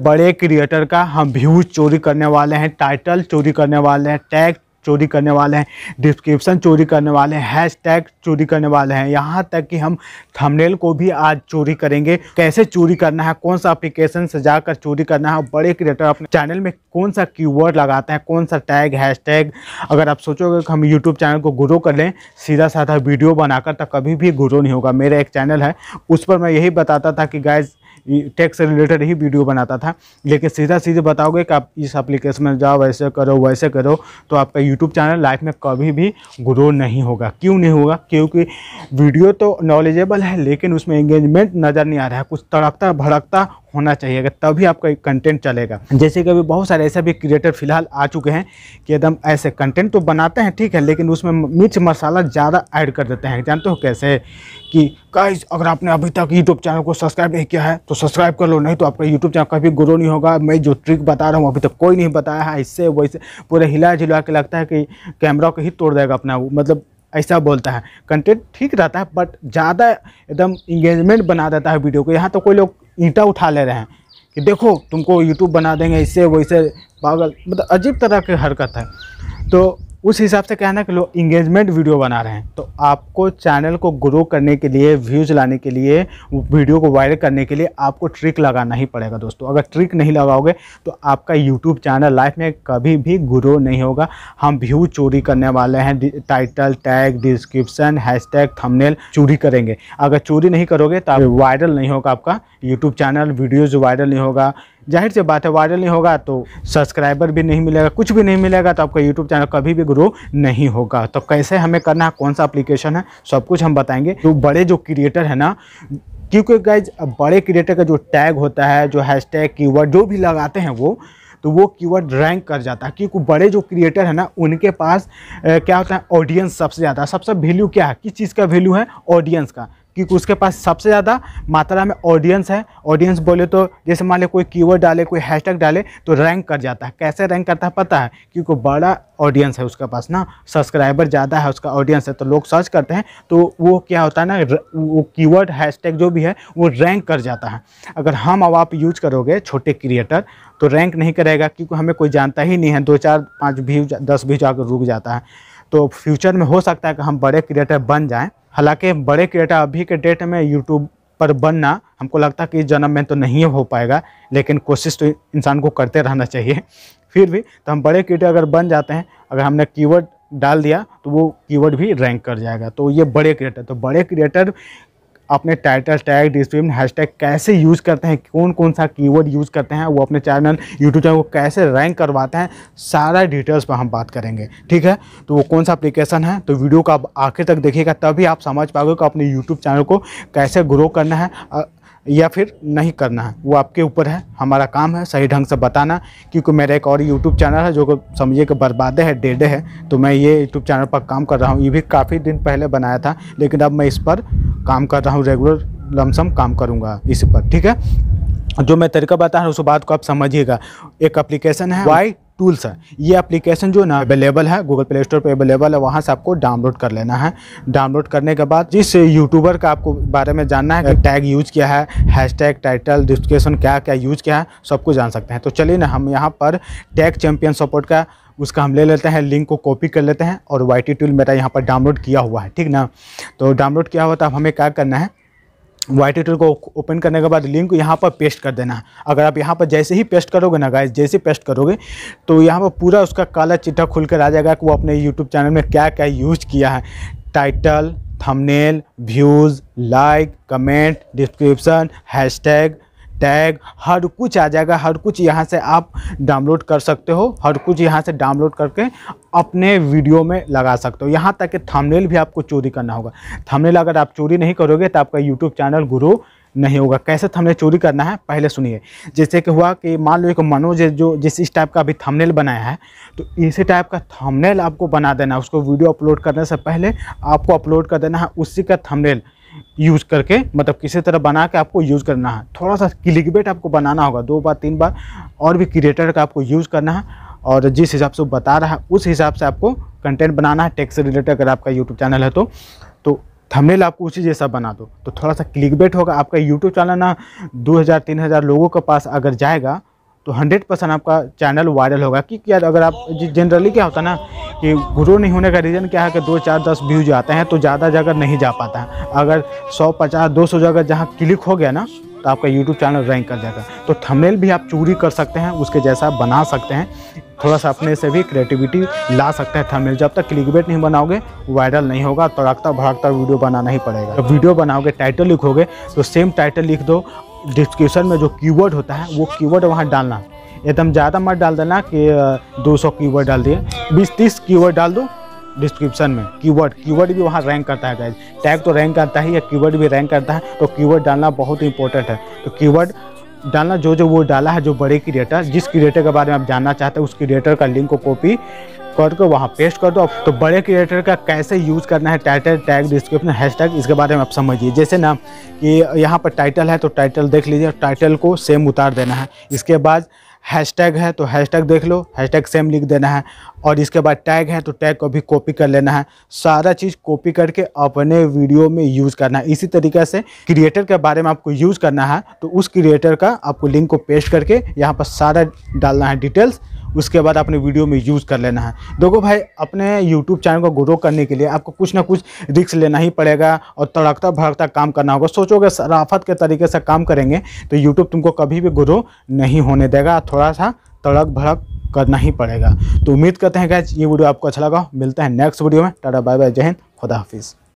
बड़े क्रिएटर का हम व्यूज चोरी करने वाले हैं टाइटल चोरी करने वाले हैं टैग चोरी करने वाले हैं डिस्क्रिप्शन चोरी करने वाले हैं हैश टैग चोरी करने वाले हैं यहाँ तक कि हम थंबनेल को भी आज चोरी करेंगे कैसे चोरी करना है कौन सा एप्लीकेशन से जाकर चोरी करना है बड़े क्रिएटर अपने चैनल में कौन सा कीवर्ड लगाते हैं कौन सा टैग हैश टैग अगर आप सोचोगे कि हम यूट्यूब चैनल को ग्रो कर लें सीधा साधा वीडियो बनाकर तो कभी भी ग्रो नहीं होगा मेरा एक चैनल है उस पर मैं यही बताता था कि गाइज़ टैक्स से रिलेटेड ही वीडियो बनाता था लेकिन सीधा सीधे बताओगे कि आप इस एप्लीकेशन में जाओ वैसे करो वैसे करो तो आपका यूट्यूब चैनल लाइफ में कभी भी ग्रो नहीं होगा क्यों नहीं होगा क्योंकि वीडियो तो नॉलेजेबल है लेकिन उसमें इंगेजमेंट नज़र नहीं आ रहा है कुछ तड़कता भड़कता होना चाहिए अगर तभी आपका कंटेंट चलेगा जैसे कि अभी बहुत सारे ऐसे भी क्रिएटर फिलहाल आ चुके हैं कि एकदम ऐसे कंटेंट तो बनाते हैं ठीक है लेकिन उसमें मिर्च मसाला ज़्यादा ऐड कर देते हैं जानते हो कैसे कि गाइज अगर आपने अभी तक यूट्यूब चैनल को सब्सक्राइब नहीं किया है तो सब्सक्राइब कर लो नहीं तो आपका यूट्यूब चैनल कभी ग्रो नहीं होगा मैं जो ट्रिक बता रहा हूँ अभी तक कोई नहीं बताया है इससे वैसे पूरे हिला झिला के लगता है कि कैमरा को ही तोड़ देगा अपना मतलब ऐसा बोलता है कंटेंट ठीक रहता है बट ज़्यादा एकदम इंगेजमेंट बना देता है वीडियो को यहाँ तो कोई लोग ईंटा उठा ले रहे हैं कि देखो तुमको यूट्यूब बना देंगे इससे वैसे पागल मतलब अजीब तरह की हरकत है तो उस हिसाब से कहना कि लोग इंगेजमेंट वीडियो बना रहे हैं तो आपको चैनल को ग्रो करने के लिए व्यूज लाने के लिए वीडियो को वायरल करने के लिए आपको ट्रिक लगाना ही पड़ेगा दोस्तों अगर ट्रिक नहीं लगाओगे तो आपका यूट्यूब चैनल लाइफ में कभी भी ग्रो नहीं होगा हम व्यू चोरी करने वाले हैं title tag description hashtag thumbnail चोरी करेंगे अगर चोरी नहीं करोगे तो वायरल नहीं होगा आपका यूट्यूब चैनल वीडियोज़ वायरल नहीं होगा जाहिर सी बात है वायरल नहीं होगा तो सब्सक्राइबर भी नहीं मिलेगा कुछ भी नहीं मिलेगा तो आपका यूट्यूब चैनल कभी भी ग्रो नहीं होगा तो कैसे हमें करना है कौन सा अप्लीकेशन है सब कुछ हम बताएंगे तो बड़े जो क्रिएटर है ना क्योंकि गाइज बड़े क्रिएटर का जो टैग होता है जो हैशटैग कीवर्ड जो भी लगाते हैं वो तो वो कीवर्ड रैंक कर जाता है क्योंकि बड़े जो क्रिएटर है ना उनके पास ए, क्या होता है ऑडियंस सबसे ज़्यादा सबसे वैल्यू क्या है किस चीज़ का वैल्यू है ऑडियंस का क्योंकि उसके पास सबसे ज़्यादा मात्रा में ऑडियंस है ऑडियंस बोले तो जैसे मान लें कोई कीवर्ड डाले कोई हैशटैग डाले तो रैंक कर जाता है कैसे रैंक करता है पता है क्योंकि बड़ा ऑडियंस है उसके पास ना सब्सक्राइबर ज़्यादा है उसका ऑडियंस है तो लोग सर्च करते हैं तो वो क्या होता है ना वो कीवर्ड हैशटैग जो भी है वो रैंक कर जाता है अगर हम अब आप यूज करोगे छोटे क्रिएटर तो रैंक नहीं करेगा क्योंकि हमें कोई जानता ही नहीं है दो चार पाँच व्यूज दस व्यूज जाकर रुक जाता है तो फ्यूचर में हो सकता है कि हम बड़े क्रिएटर बन जाएँ हालांकि बड़े क्रिएटर अभी के डेट में यूट्यूब पर बनना हमको लगता है कि जन्म में तो नहीं हो पाएगा लेकिन कोशिश तो इंसान को करते रहना चाहिए फिर भी तो हम बड़े क्रिएटर अगर बन जाते हैं अगर हमने कीवर्ड डाल दिया तो वो कीवर्ड भी रैंक कर जाएगा तो ये बड़े क्रिएटर तो बड़े क्रिएटर अपने टाइटल टैग डिस्क्रिप्शन हैशटैग कैसे यूज़ करते हैं कौन कौन सा कीवर्ड यूज़ करते हैं वो अपने चैनल यूट्यूब चैनल को कैसे रैंक करवाते हैं सारा डिटेल्स पर हम बात करेंगे ठीक है तो वो कौन सा अप्लीकेशन है तो वीडियो को आप आखिर तक देखिएगा तभी आप समझ पाओगे कि अपने यूट्यूब चैनल को कैसे ग्रो करना है या फिर नहीं करना है वो आपके ऊपर है हमारा काम है सही ढंग से बताना क्योंकि मेरा एक और यूट्यूब चैनल है जो समझिए कि बर्बादे है डेढ़े है तो मैं ये यूट्यूब चैनल पर काम कर रहा हूँ ये भी काफ़ी दिन पहले बनाया था लेकिन अब मैं इस पर काम कर रहा हूँ रेगुलर लमसम काम करूँगा इस पर ठीक है जो मैं तरीका बता रहा हूँ उस बात को आप समझिएगा एक अप्लीकेशन है वाई टूल्स है ये एप्लीकेशन जो ना अवेलेबल है गूगल प्ले स्टोर पर अवेलेबल है वहाँ से आपको डाउनलोड कर लेना है डाउनलोड करने के बाद जिस यूट्यूबर का आपको बारे में जानना है कि टैग यूज किया है हैशटैग टाइटल डिस्क्रिप्शन क्या क्या यूज किया है सबको जान सकते हैं तो चलिए ना हम यहाँ पर टैग चैम्पियन सपोर्ट का उसका हम ले लेते हैं लिंक को कॉपी कर लेते हैं और वाई टी टूल मेरा यहाँ पर डाउनलोड किया हुआ है ठीक ना तो डाउनलोड किया हुआ तो अब हमें क्या करना है वाई टी टूल को ओपन करने के बाद लिंक यहाँ पर पेस्ट कर देना है अगर आप यहाँ पर जैसे ही पेस्ट करोगे ना गाइस जैसे पेस्ट करोगे तो यहाँ पर पूरा उसका काला चिट्ठा खुल कर आ जाएगा कि वो अपने यूट्यूब चैनल में क्या क्या यूज किया है title thumbnail views like comment description hashtag tag हर कुछ आ जाएगा हर कुछ यहाँ से आप डाउनलोड कर सकते हो हर कुछ यहाँ से डाउनलोड करके अपने वीडियो में लगा सकते हो यहाँ तक कि थंबनेल भी आपको चोरी करना होगा थंबनेल अगर आप चोरी नहीं करोगे तो आपका यूट्यूब चैनल ग्रो नहीं होगा कैसे थंबनेल चोरी करना है पहले सुनिए जैसे कि हुआ कि मान लो एक मनोज जो जिस इस टाइप का अभी थंबनेल बनाया है तो इसी टाइप का थंबनेल आपको बना देना है उसको वीडियो अपलोड करने से पहले आपको अपलोड कर देना है उसी का थंबनेल यूज करके मतलब किसी तरह बना के आपको यूज करना है थोड़ा सा क्लिकबेट आपको बनाना होगा दो बार तीन बार और भी क्रिएटर का आपको यूज करना है और जिस हिसाब से वो बता रहा है उस हिसाब से आपको कंटेंट बनाना है टैक्स रिलेटेड अगर आपका यूट्यूब चैनल है तो तो थंबनेल आपको उसी जैसा बना दो तो थोड़ा सा क्लिक बेट होगा आपका यूट्यूब चैनल ना दो हज़ार तीन हज़ार लोगों के पास अगर जाएगा तो हंड्रेड परसेंट आपका चैनल वायरल होगा क्योंकि यार अगर आप जनरली क्या होता है ना कि ग्रो नहीं होने का रीज़न क्या है कि दो चार दस व्यूज आते हैं तो ज़्यादा जगह नहीं जा पाता है अगर सौ पचास दो सौ जगह जहाँ क्लिक हो गया ना तो आपका यूट्यूब चैनल रैंक कर जाएगा तो थंबनेल भी आप चोरी कर सकते हैं उसके जैसा बना सकते हैं थोड़ा सा अपने से भी क्रिएटिविटी ला सकते हैं थंबनेल जब तक क्लिक नहीं बनाओगे वायरल नहीं होगा तड़कता भड़कता वीडियो बनाना ही पड़ेगा वीडियो बनाओगे टाइटल लिखोगे तो सेम टाइटल लिख दो डिस्क्रिप्शन में जो कीवर्ड होता है वो कीवर्ड वहाँ डालना एकदम तो ज़्यादा मत डाल देना कि 200 कीवर्ड डाल दिए 20-30 कीवर्ड डाल दो डिस्क्रिप्शन में कीवर्ड कीवर्ड भी वहाँ रैंक करता है गाइज टैग तो रैंक करता है या कीवर्ड भी रैंक करता है तो कीवर्ड डालना बहुत इंपॉर्टेंट है तो कीवर्ड डालना जो जो वो डाला है जो बड़े क्रिएटर जिस क्रिएटर के बारे में आप जानना चाहते हैं उस क्रिएटर का लिंक को कॉपी करके वहाँ पेस्ट कर दो तो बड़े क्रिएटर का कैसे यूज़ करना है टाइटल टैग डिस्क्रिप्शन हैशटैग इसके बारे में आप समझिए जैसे ना कि यहाँ पर टाइटल है तो टाइटल देख लीजिए टाइटल को सेम उतार देना है इसके बाद हैशटैग है तो हैशटैग देख लो हैशटैग सेम लिख देना है और इसके बाद टैग है तो टैग को भी कॉपी कर लेना है सारा चीज़ कॉपी करके अपने वीडियो में यूज़ करना है इसी तरीके से क्रिएटर के बारे में आपको यूज़ करना है तो उस क्रिएटर का आपको लिंक को पेस्ट करके यहाँ पर सारा डालना है डिटेल्स उसके बाद अपने वीडियो में यूज़ कर लेना है देखो भाई अपने यूट्यूब चैनल को ग्रो करने के लिए आपको कुछ ना कुछ रिक्स लेना ही पड़ेगा और तड़कता भड़कता काम करना होगा सोचोगे सराफत के तरीके से काम करेंगे तो यूट्यूब तुमको कभी भी ग्रो नहीं होने देगा थोड़ा सा तड़क भड़क करना ही पड़ेगा तो उम्मीद करते हैं गैज ये वीडियो आपको अच्छा लगा मिलता है नेक्स्ट वीडियो में टाटा बाय बाय जय हिंद खुदा हाफिज़